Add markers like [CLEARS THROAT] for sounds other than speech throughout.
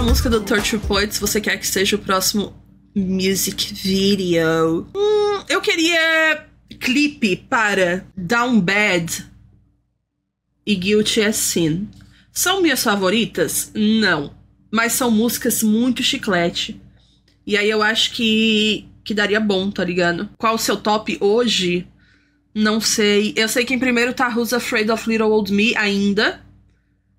a música do Torture Poets você quer que seja o próximo music video. Hum, eu queria clipe para Down Bad e Guilty as Sin. São minhas favoritas? Não. Mas são músicas muito chiclete. E aí eu acho que, que daria bom, tá ligado? Qual o seu top hoje? Não sei. Eu sei que em primeiro tá Who's Afraid of Little Old Me ainda.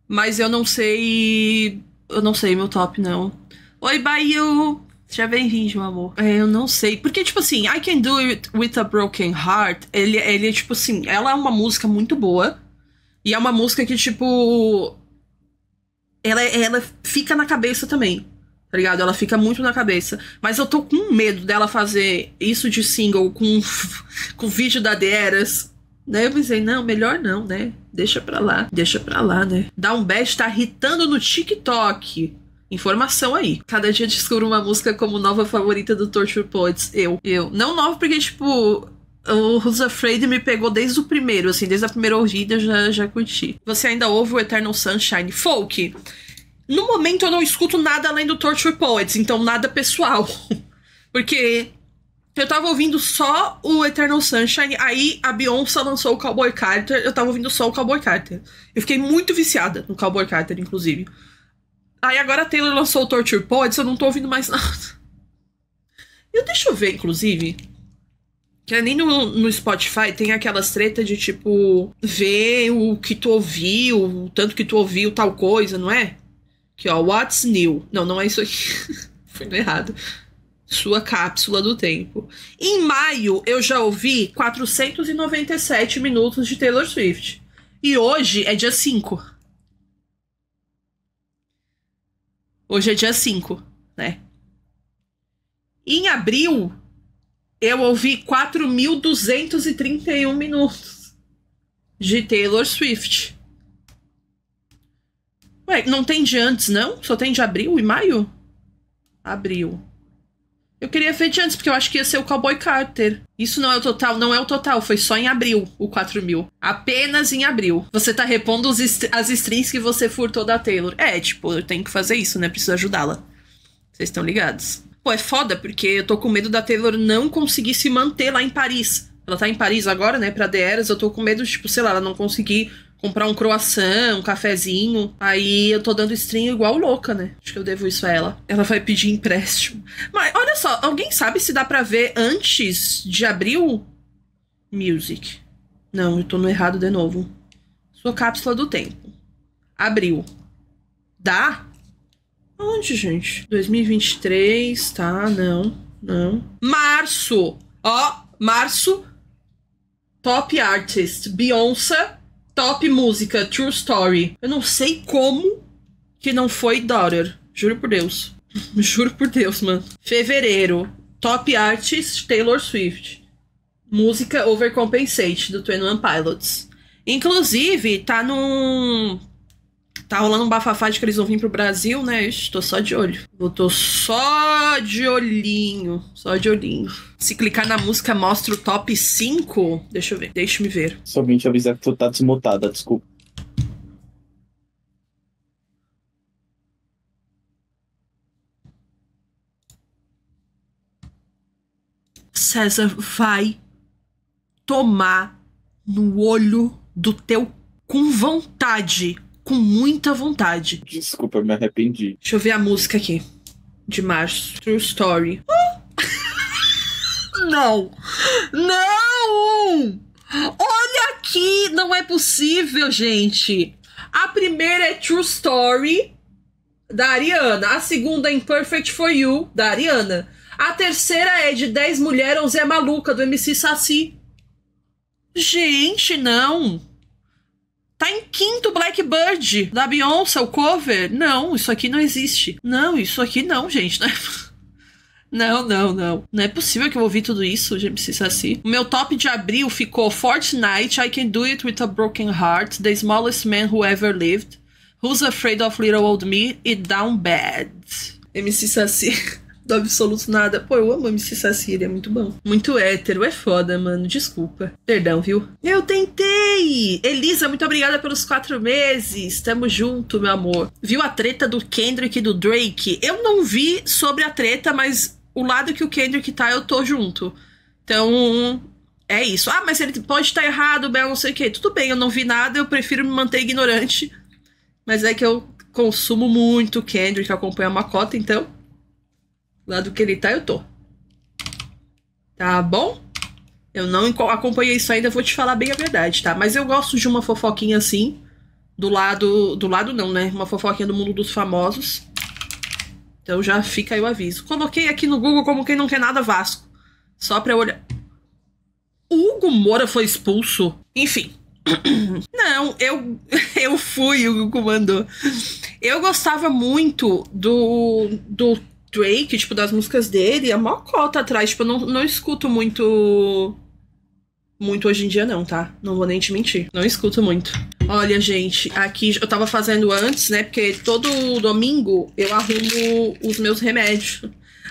Mas eu não sei eu não sei meu top, não. Oi, bayou Seja bem-vindo, meu amor. É, eu não sei. Porque, tipo assim, I Can Do It With a Broken Heart, ele, ele é, tipo assim, ela é uma música muito boa. E é uma música que, tipo. Ela, ela fica na cabeça também. Tá ligado? Ela fica muito na cabeça. Mas eu tô com medo dela fazer isso de single com, [LAUGHS] com vídeo da Deras Daí eu pensei, não, melhor não, né? Deixa pra lá, deixa pra lá, né? Dá um best tá irritando no TikTok. Informação aí. Cada dia descubro uma música como nova favorita do Torture Poets. Eu. Eu. Não nova porque, tipo, o Who's Afraid me pegou desde o primeiro, assim, desde a primeira ouvida eu já, já curti. Você ainda ouve o Eternal Sunshine Folk? No momento eu não escuto nada além do Torture Poets, então nada pessoal. [LAUGHS] Porque eu tava ouvindo só o Eternal Sunshine, aí a Beyoncé lançou o Cowboy Carter, eu tava ouvindo só o Cowboy Carter. Eu fiquei muito viciada no Cowboy Carter, inclusive. Aí agora a Taylor lançou o Torture Pods eu não tô ouvindo mais [LAUGHS] nada. Eu deixa eu ver, inclusive. Que nem no, no Spotify tem aquelas tretas de tipo, ver o que tu ouviu, o tanto que tu ouviu tal coisa, não é? Que ó, What's New. Não, não é isso aqui. [LAUGHS] Foi errado sua cápsula do tempo. Em maio, eu já ouvi 497 minutos de Taylor Swift. E hoje é dia 5. Hoje é dia 5, né? Em abril, eu ouvi 4.231 minutos de Taylor Swift. Ué, não tem de antes, não? Só tem de abril e maio? Abril. Eu queria ver de antes, porque eu acho que ia ser o Cowboy Carter. Isso não é o total, não é o total, foi só em abril, o 4 mil. Apenas em abril. Você tá repondo est as strings que você furtou da Taylor. É, tipo, eu tenho que fazer isso, né? Preciso ajudá-la. Vocês estão ligados? Pô, é foda, porque eu tô com medo da Taylor não conseguir se manter lá em Paris. Ela tá em Paris agora, né, pra The Eras, eu tô com medo, tipo, sei lá, ela não conseguir comprar um croissant, um cafezinho. Aí eu tô dando stream igual louca, né? Acho que eu devo isso a ela. Ela vai pedir empréstimo. Mas olha só, alguém sabe se dá para ver antes de abril? Music. Não, eu tô no errado de novo. Sua cápsula do tempo. Abril. Dá? Onde, gente? 2023, tá? Não, não. Março! Ó, março. Top Artist. Beyoncé Top música, True Story. Eu não sei como que não foi Daughter. Juro por Deus. [LAUGHS] Juro por Deus, mano. Fevereiro. Top artist Taylor Swift. Música Overcompensate, do 21 One Pilots. Inclusive, tá num tá rolando um bafafá de que eles vão vir pro Brasil, né? Estou só de olho. Eu tô só de olhinho. Só de olhinho. Se clicar na música, mostra o top 5. Deixa eu ver. Deixa me ver. Só vim te avisar que tu tá desmutada, desculpa. César vai tomar no olho do teu com vontade com muita vontade. Desculpa, me arrependi. Deixa eu ver a música aqui. De março. True Story. [LAUGHS] Não! Não! Olha aqui! Não é possível, gente! A primeira é True Story, da Ariana. A segunda é Imperfect For You, da Ariana. A terceira é de 10 Mulheres é Maluca, do MC Saci. Gente, não! Tá em quinto Blackbird da Beyoncé, o cover. Não, isso aqui não existe. Não, isso aqui não, gente. Não é... [LAUGHS] Não, não, não. Não é possível que eu ouvi tudo isso, James Saci. O meu top de abril ficou Fortnite, I Can Do It With A Broken Heart, The Smallest Man Who Ever Lived, Who's Afraid Of Little Old Me e Down Bad. MC Saci do absoluto nada. Pô, eu amo MC Saci, ele é muito bom. Muito hétero, é foda, mano. Desculpa. Perdão, viu? Eu tentei! Elisa, muito obrigada pelos quatro meses. Tamo junto, meu amor. Viu a treta do Kendrick e do Drake? Eu não vi sobre a treta, mas o lado que o Kendrick tá, eu tô junto. Então, é isso. Ah, mas ele pode estar tá errado, Bel, não sei o quê. Tudo bem, eu não vi nada, eu prefiro me manter ignorante. Mas é que eu consumo muito Kendrick, acompanho a Macota, então lado que ele tá, eu tô. Tá bom? Eu não acompanhei isso ainda, vou te falar bem a verdade, tá? Mas eu gosto de uma fofoquinha assim, do lado. Do lado não, né? Uma fofoquinha do mundo dos famosos. Então já fica aí o aviso. Coloquei aqui no Google como quem não quer nada Vasco. Só pra olhar. O Hugo Moura foi expulso? Enfim. [CLEARS THROAT] Não, eu, [LAUGHS] eu fui, o Hugo mandou. Eu gostava muito do, do Drake, tipo, das músicas dele, a é maior cota atrás. Tipo, eu não, não escuto muito. Muito hoje em dia, não, tá? Não vou nem te mentir. Não escuto muito. Olha, gente, aqui eu tava fazendo antes, né? Porque todo domingo eu arrumo os meus remédios.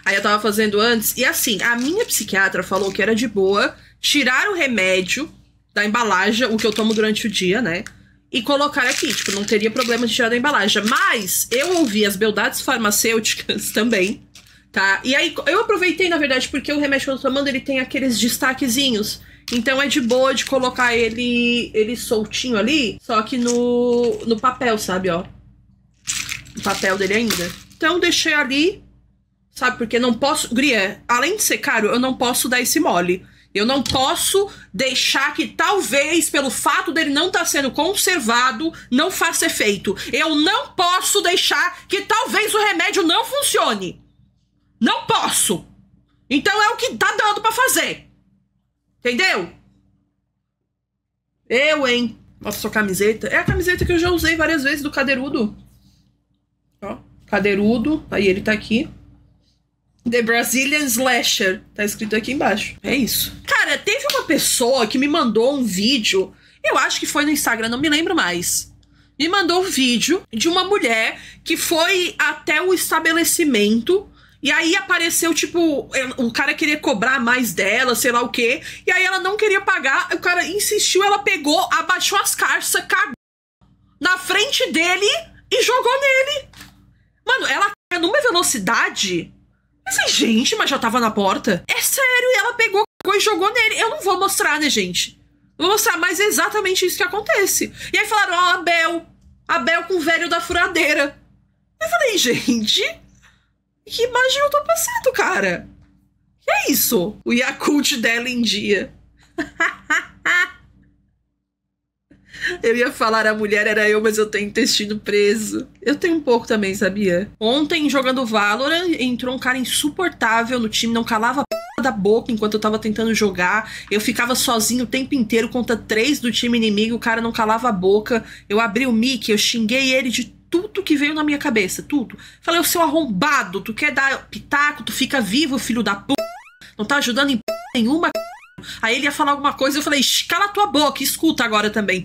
Aí eu tava fazendo antes. E assim, a minha psiquiatra falou que era de boa tirar o remédio da embalagem, o que eu tomo durante o dia, né? e colocar aqui. Tipo, não teria problema de tirar da embalagem. Mas eu ouvi as beldades farmacêuticas [LAUGHS] também, tá? E aí eu aproveitei, na verdade, porque o remédio que eu tô tomando ele tem aqueles destaquezinhos. Então é de boa de colocar ele ele soltinho ali, só que no, no papel, sabe, ó. O papel dele ainda. Então deixei ali, sabe, porque não posso... Gria, é, além de ser caro, eu não posso dar esse mole. Eu não posso deixar que talvez pelo fato dele não estar tá sendo conservado não faça efeito. Eu não posso deixar que talvez o remédio não funcione. Não posso. Então é o que tá dando para fazer. Entendeu? Eu, hein? Nossa, sua camiseta. É a camiseta que eu já usei várias vezes do Cadeirudo. Ó, Cadeirudo. Aí ele tá aqui. The Brazilian Slasher. Tá escrito aqui embaixo. É isso. Cara, teve uma pessoa que me mandou um vídeo. Eu acho que foi no Instagram, não me lembro mais. Me mandou um vídeo de uma mulher que foi até o estabelecimento. E aí apareceu, tipo, o é, cara queria cobrar mais dela, sei lá o quê. E aí ela não queria pagar. O cara insistiu, ela pegou, abaixou as carças, cagou na frente dele e jogou nele. Mano, ela caga numa velocidade eu falei, gente, mas já tava na porta? É sério, e ela pegou e jogou nele. Eu não vou mostrar, né, gente? vou mostrar, mas é exatamente isso que acontece. E aí falaram, ó, oh, Abel. Abel com o velho da furadeira. Eu falei, gente, que imagem eu tô passando, cara? Que é isso? O Yakult dela em dia. [LAUGHS] Eu ia falar a mulher era eu, mas eu tenho intestino preso. Eu tenho um pouco também, sabia? Ontem, jogando Valorant, entrou um cara insuportável no time, não calava a da boca enquanto eu tava tentando jogar. Eu ficava sozinho o tempo inteiro contra três do time inimigo, o cara não calava a boca. Eu abri o mic, eu xinguei ele de tudo que veio na minha cabeça, tudo. Falei, o seu arrombado, tu quer dar pitaco, tu fica vivo, filho da p. Não tá ajudando em p nenhuma. Aí ele ia falar alguma coisa, eu falei, cala tua boca, escuta agora também.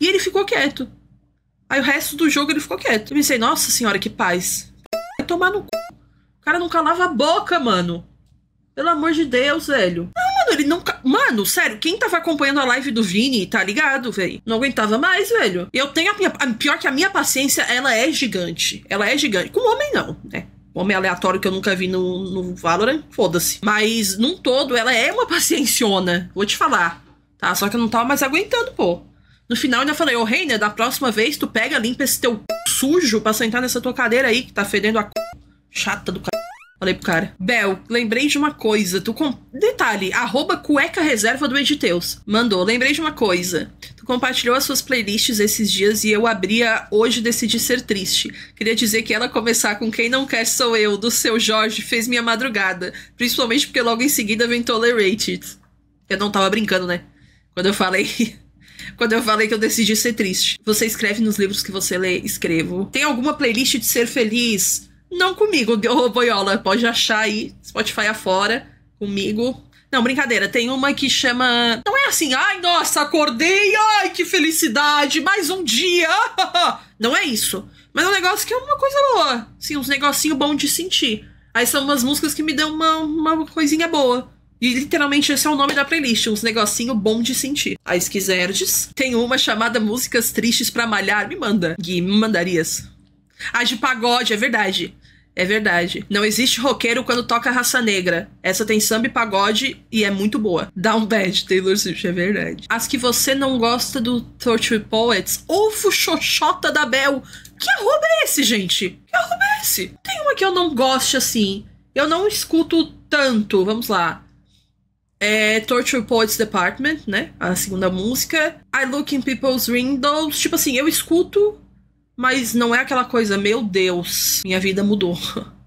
E ele ficou quieto. Aí o resto do jogo ele ficou quieto. Eu pensei, nossa senhora, que paz. Vai tomar no cu. O cara não calava a boca, mano. Pelo amor de Deus, velho. Não, mano, ele não. Mano, sério, quem tava acompanhando a live do Vini, tá ligado, velho? Não aguentava mais, velho. Eu tenho a minha. A, pior que a minha paciência, ela é gigante. Ela é gigante. Com homem, não, né? Homem aleatório que eu nunca vi no, no Valorant, foda-se. Mas, num todo, ela é uma [LAUGHS] pacienciona. Vou te falar. Tá? Só que eu não tava mais aguentando, pô. No final ainda falei, ô oh, Reiner, da próxima vez tu pega, limpa esse teu c... sujo pra sentar nessa tua cadeira aí que tá fedendo a c... chata do c... Falei pro cara. Bel, lembrei de uma coisa. Tu com... Detalhe, arroba cueca reserva do Editeus. Mandou. Lembrei de uma coisa. Tu compartilhou as suas playlists esses dias e eu abria hoje decidi ser triste. Queria dizer que ela começar com Quem Não Quer Sou Eu, do seu Jorge, fez minha madrugada. Principalmente porque logo em seguida vem Tolerated. Eu não tava brincando, né? Quando eu falei [LAUGHS] Quando eu falei que eu decidi ser triste. Você escreve nos livros que você lê, escrevo. Tem alguma playlist de ser feliz? Não comigo, oh, [LAUGHS] Boiola. Pode achar aí, Spotify afora, comigo. Não, brincadeira, tem uma que chama. Não é assim, ai nossa, acordei, ai que felicidade, mais um dia. [LAUGHS] Não é isso. Mas é um negócio que é uma coisa boa. Sim, uns negocinho bom de sentir. Aí são umas músicas que me dão uma, uma coisinha boa. E literalmente esse é o nome da playlist, uns negocinho bom de sentir. A se tem uma chamada Músicas Tristes para Malhar, me manda. Gui, me mandarias. A de pagode, é verdade. É verdade. Não existe roqueiro quando toca raça negra. Essa tem samba e pagode e é muito boa. Down Bad, Taylor Swift, é verdade. As que você não gosta do Torture Poets, ou Fuxoxota da Bel. Que arroba é esse, gente? Que arroba é esse? Tem uma que eu não gosto assim. Eu não escuto tanto, vamos lá é Torture Poets Department, né? A segunda música. I Look in People's Windows. Tipo assim, eu escuto, mas não é aquela coisa, meu Deus, minha vida mudou.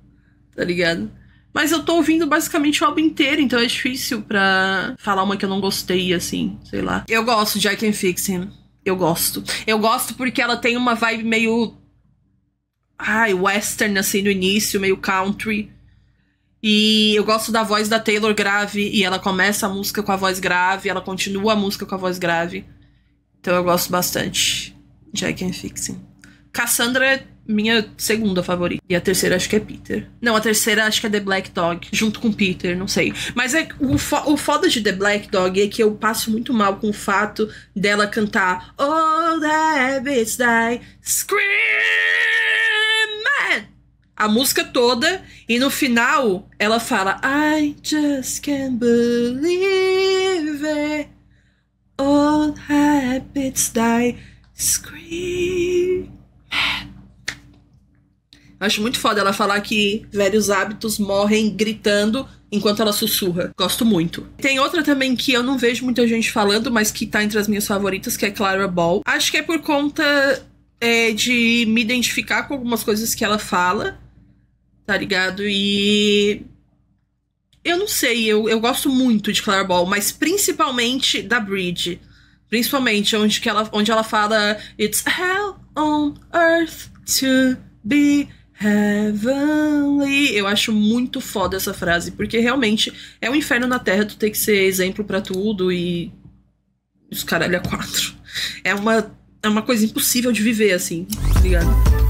[LAUGHS] tá ligado? Mas eu tô ouvindo basicamente o álbum inteiro, então é difícil pra falar uma que eu não gostei, assim, sei lá. Eu gosto de I Can Fix Him. Eu gosto. Eu gosto porque ela tem uma vibe meio. Ai, western, assim, no início, meio country. E eu gosto da voz da Taylor grave, e ela começa a música com a voz grave, ela continua a música com a voz grave. Então eu gosto bastante de I Can Fixing. Cassandra é minha segunda favorita. E a terceira acho que é Peter. Não, a terceira acho que é The Black Dog, junto com Peter, não sei. Mas é, o, fo o foda de The Black Dog é que eu passo muito mal com o fato dela cantar All the habits die, scream! a música toda e no final ela fala I just can't believe it. All habits die scream. Acho muito foda ela falar que velhos hábitos morrem gritando enquanto ela sussurra. Gosto muito. Tem outra também que eu não vejo muita gente falando, mas que tá entre as minhas favoritas, que é Clara Ball. Acho que é por conta é, de me identificar com algumas coisas que ela fala. Tá ligado? E. Eu não sei, eu, eu gosto muito de Clara Ball, mas principalmente da Bridge. Principalmente onde, que ela, onde ela fala It's hell on earth to be Heavenly. Eu acho muito foda essa frase, porque realmente é um inferno na Terra, tu tem que ser exemplo para tudo e. Os caralho é quatro. É uma, é uma coisa impossível de viver assim, tá ligado?